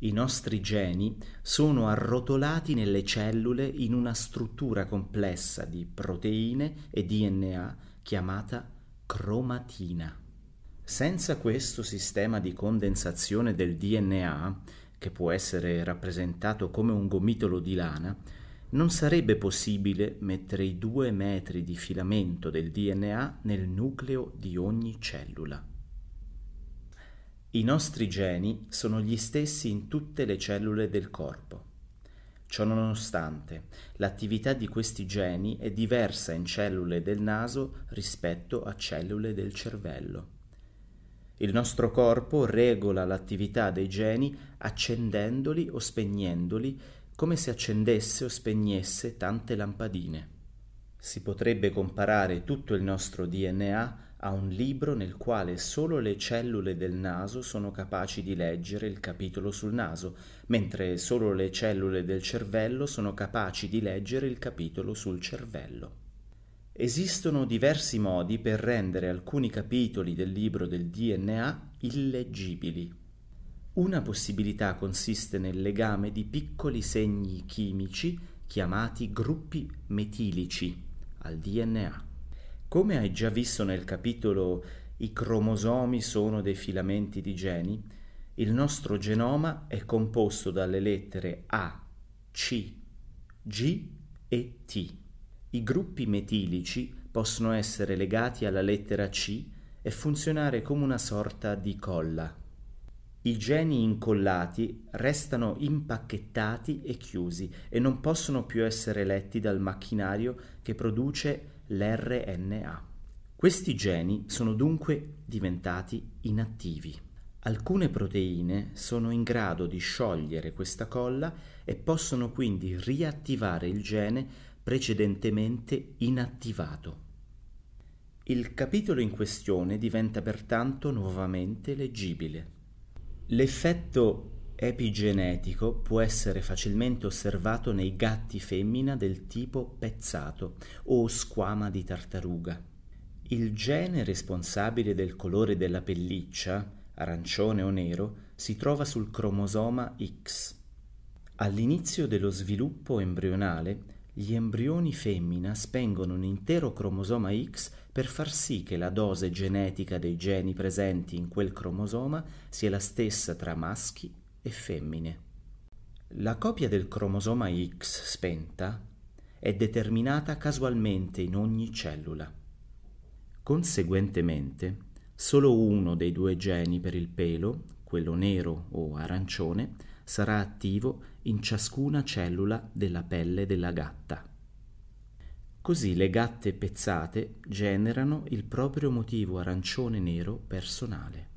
I nostri geni sono arrotolati nelle cellule in una struttura complessa di proteine e DNA chiamata cromatina. Senza questo sistema di condensazione del DNA, che può essere rappresentato come un gomitolo di lana, non sarebbe possibile mettere i due metri di filamento del DNA nel nucleo di ogni cellula. I nostri geni sono gli stessi in tutte le cellule del corpo. Ciononostante, l'attività di questi geni è diversa in cellule del naso rispetto a cellule del cervello. Il nostro corpo regola l'attività dei geni accendendoli o spegnendoli come se accendesse o spegnesse tante lampadine. Si potrebbe comparare tutto il nostro DNA ha un libro nel quale solo le cellule del naso sono capaci di leggere il capitolo sul naso, mentre solo le cellule del cervello sono capaci di leggere il capitolo sul cervello. Esistono diversi modi per rendere alcuni capitoli del libro del DNA illeggibili. Una possibilità consiste nel legame di piccoli segni chimici chiamati gruppi metilici al DNA. Come hai già visto nel capitolo I cromosomi sono dei filamenti di geni, il nostro genoma è composto dalle lettere A, C, G e T. I gruppi metilici possono essere legati alla lettera C e funzionare come una sorta di colla. I geni incollati restano impacchettati e chiusi e non possono più essere letti dal macchinario che produce l'RNA. Questi geni sono dunque diventati inattivi. Alcune proteine sono in grado di sciogliere questa colla e possono quindi riattivare il gene precedentemente inattivato. Il capitolo in questione diventa pertanto nuovamente leggibile. L'effetto epigenetico può essere facilmente osservato nei gatti femmina del tipo pezzato o squama di tartaruga. Il gene responsabile del colore della pelliccia, arancione o nero, si trova sul cromosoma X. All'inizio dello sviluppo embrionale, gli embrioni femmina spengono un intero cromosoma X per far sì che la dose genetica dei geni presenti in quel cromosoma sia la stessa tra maschi e femmine. La copia del cromosoma X spenta è determinata casualmente in ogni cellula. Conseguentemente, solo uno dei due geni per il pelo, quello nero o arancione, sarà attivo in ciascuna cellula della pelle della gatta. Così le gatte pezzate generano il proprio motivo arancione-nero personale.